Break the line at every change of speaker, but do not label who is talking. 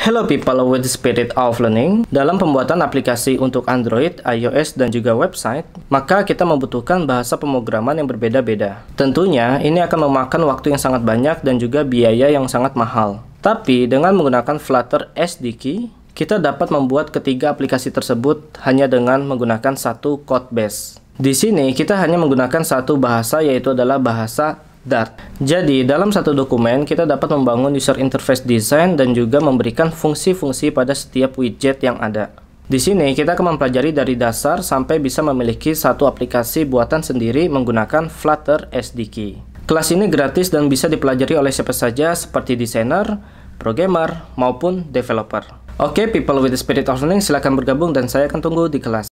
Hello people with spirit of learning. Dalam pembuatan aplikasi untuk Android, iOS, dan juga website, maka kita membutuhkan bahasa pemrograman yang berbeda-beda. Tentunya, ini akan memakan waktu yang sangat banyak dan juga biaya yang sangat mahal. Tapi, dengan menggunakan Flutter SDK, kita dapat membuat ketiga aplikasi tersebut hanya dengan menggunakan satu code base. Di sini, kita hanya menggunakan satu bahasa yaitu adalah bahasa Dart. Jadi, dalam satu dokumen kita dapat membangun user interface design dan juga memberikan fungsi-fungsi pada setiap widget yang ada. Di sini kita akan mempelajari dari dasar sampai bisa memiliki satu aplikasi buatan sendiri menggunakan Flutter SDK. Kelas ini gratis dan bisa dipelajari oleh siapa saja seperti desainer, programmer, maupun developer. Oke, okay, people with the spirit of learning silakan bergabung dan saya akan tunggu di kelas.